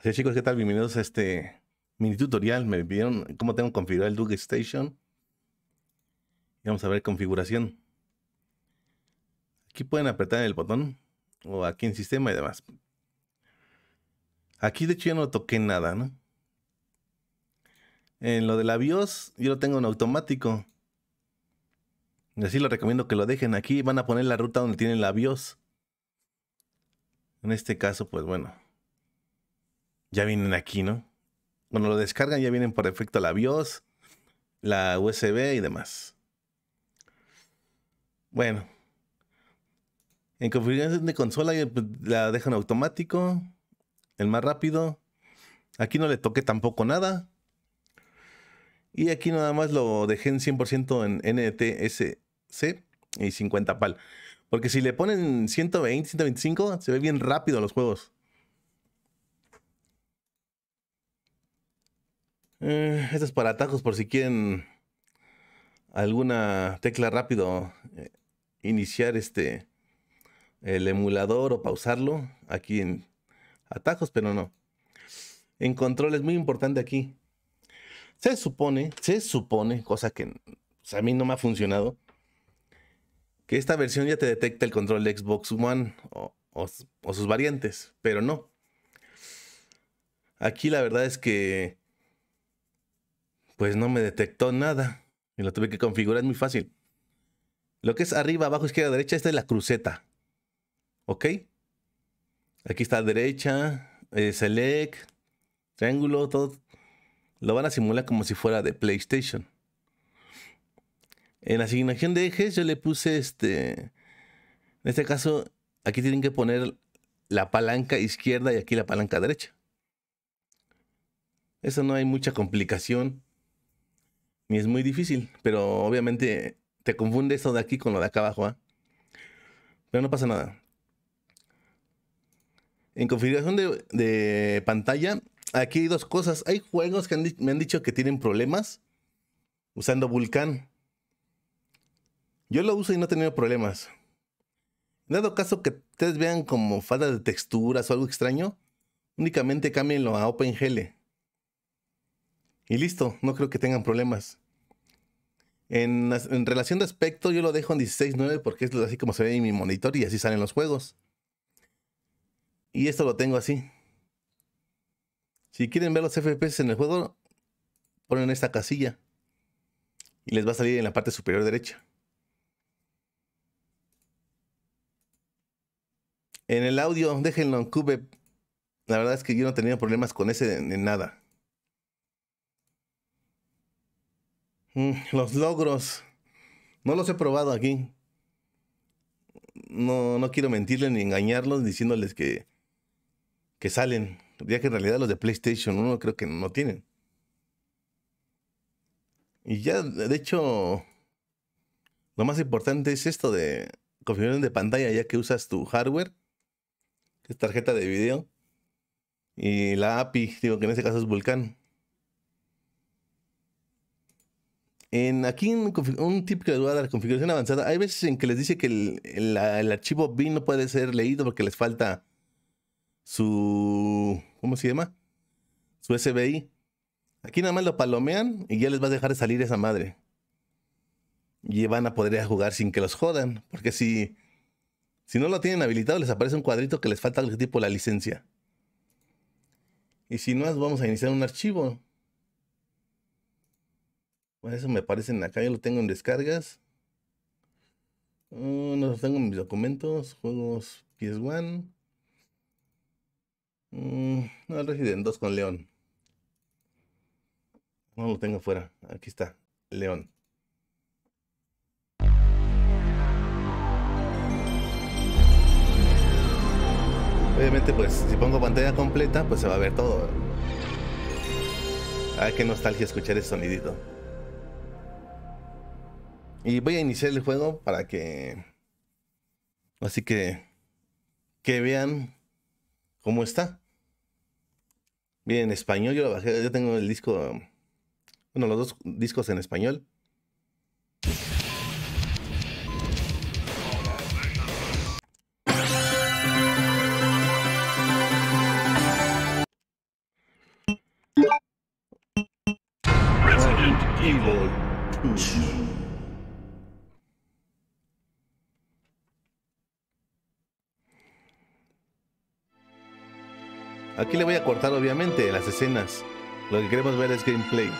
Así chicos, ¿qué tal? Bienvenidos a este mini tutorial. Me pidieron cómo tengo que configurar el Duke Station. Y vamos a ver configuración. Aquí pueden apretar el botón o aquí en sistema y demás. Aquí de hecho yo no toqué nada, ¿no? En lo de la BIOS, yo lo tengo en automático. Así lo recomiendo que lo dejen aquí. Van a poner la ruta donde tienen la BIOS. En este caso, pues bueno, ya vienen aquí, ¿no? Cuando lo descargan ya vienen por defecto la BIOS, la USB y demás. Bueno. En configuración de consola eh, pues, la dejan automático. El más rápido. Aquí no le toqué tampoco nada. Y aquí nada más lo dejé en 100% en NTSC y 50 PAL. Porque si le ponen 120, 125, se ve bien rápido los juegos. Eh, esto es para atajos por si quieren alguna tecla rápido, eh, iniciar este el emulador o pausarlo aquí en atajos, pero no. En control es muy importante aquí. Se supone, se supone, cosa que pues, a mí no me ha funcionado, que esta versión ya te detecta el control de Xbox One o sus variantes, pero no. Aquí la verdad es que pues no me detectó nada. Y lo tuve que configurar, es muy fácil. Lo que es arriba, abajo, izquierda, derecha, esta es la cruceta. ¿Ok? Aquí está derecha, eh, select, triángulo, todo. Lo van a simular como si fuera de PlayStation. En asignación de ejes yo le puse este... En este caso, aquí tienen que poner la palanca izquierda y aquí la palanca derecha. Eso no hay mucha complicación. Y es muy difícil, pero obviamente te confunde esto de aquí con lo de acá abajo. ¿ah? Pero no pasa nada. En configuración de, pantalla, aquí hay dos cosas. Hay juegos que me han dicho que tienen problemas usando Vulkan. Yo lo uso y no he tenido problemas. Dado caso que ustedes vean como falta de texturas o algo extraño, únicamente cámbienlo a OpenGL. Y listo, no creo que tengan problemas. En, relación de aspecto, yo lo dejo en 16.9 porque es así como se ve en mi monitor y así salen los juegos. Y esto lo tengo así. Si quieren ver los FPS en el juego, ponen esta casilla. Y les va a salir en la parte superior derecha. En el audio, déjenlo en Cube. La verdad es que yo no he tenido problemas con ese en nada. Mm, los logros. No los he probado aquí. No, quiero mentirles ni engañarlos diciéndoles que, salen. Ya que en realidad los de PlayStation 1 creo que no tienen. Y ya, de hecho, lo más importante es esto de configuración de pantalla, ya que usas tu hardware, que es tarjeta de video, y la API, digo que en este caso es Vulkan. En, aquí en un tip que les voy configuración avanzada, hay veces en que les dice que el, archivo bin no puede ser leído porque les falta su... ¿Cómo se llama? Su SBI. Aquí nada más lo palomean y ya les va a dejar salir esa madre. Y van a poder jugar sin que los jodan. Porque si, si no lo tienen habilitado, les aparece un cuadrito que les falta algún tipo la licencia. Y si no, vamos a iniciar un archivo. Por eso me parecen acá, yo lo tengo en descargas. Mm, no lo tengo en mis documentos, juegos PS1. Mm, no, Resident 2 con León. No lo tengo afuera aquí está, León. Obviamente, pues si pongo pantalla completa, pues se va a ver todo. Ah, qué nostalgia escuchar ese sonidito. Y voy a iniciar el juego para que... Así que... Que vean cómo está. Bien, en español, yo lo bajé, yo tengo el disco... Bueno, los dos discos en español. Aquí le voy a cortar obviamente las escenas. Lo que queremos ver es gameplay.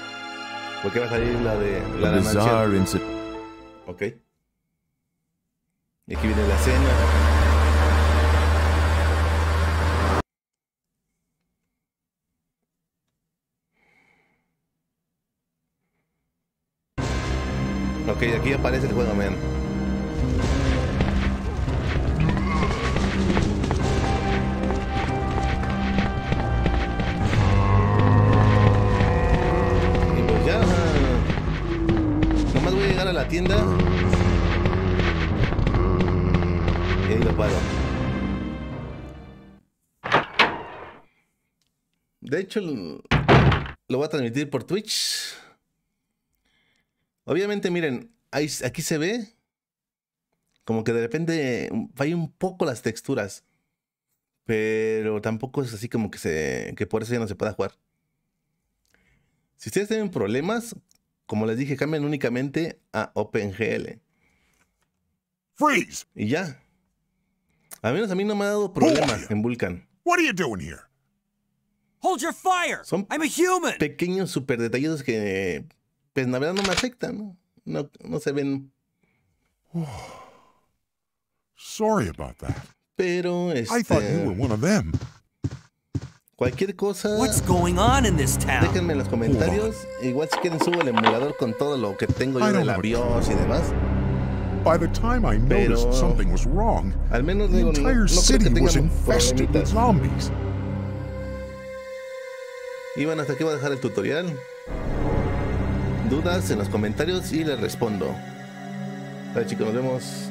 Porque va a salir la de la, Ok. Y aquí viene la escena. Ok, aquí aparece el juego, man. a la tienda. Y ahí lo paro. De hecho, lo voy a transmitir por Twitch. Obviamente, miren, aquí se ve como que de repente falla un poco las texturas. Pero tampoco es así como que, se, que por eso ya no se pueda jugar. Si ustedes tienen problemas, como les dije, cambian únicamente a OpenGL. Freeze. Y ya. al menos a mí no me ha dado problemas en Vulkan. What are you doing Hold your fire. Son pequeños super detallitos que pues la verdad no me afectan, ¿no? No, se ven. Sorry about that. Pero es. I thought you este, were one of them. Cualquier cosa. Déjenme en los comentarios. Igual si quieren subo el emulador con todo lo que tengo yo el BIOS y demás. al menos la digo, entire no, no city Y bueno, hasta aquí voy a dejar el tutorial. Dudas en los comentarios y les respondo. Vale chicos, nos vemos.